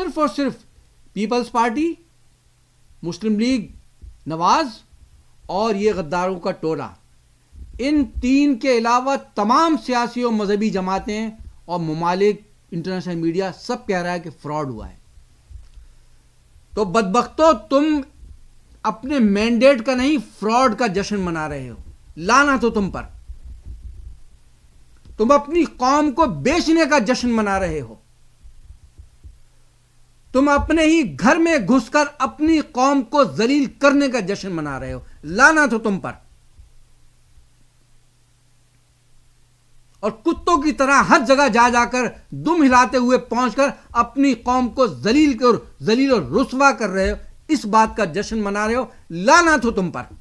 सिर्फ और सिर्फ People's Party Muslim League Nawaz और ये गद्दारों का टोला इन तीन के अलावा तमाम सियासी और मजहबी जमातें और ममालिक इंटरनेशनल मीडिया सब कह रहा है कि फ्रॉड हुआ है तो बदबख्तो तुम अपने मैंडेट का नहीं फ्रॉड का जश्न मना रहे हो लाना तो तुम पर तुम अपनी कौम को बेचने का जश्न मना रहे हो तुम अपने ही घर में घुसकर अपनी कौम को जलील करने का जश्न मना रहे हो लाना तो तुम पर और कुत्तों की तरह हर जगह जा जाकर दुम हिलाते हुए पहुंचकर अपनी कौम को जलील और जलील और रुसवा कर रहे हो इस बात का जश्न मना रहे हो लाना तो तुम पर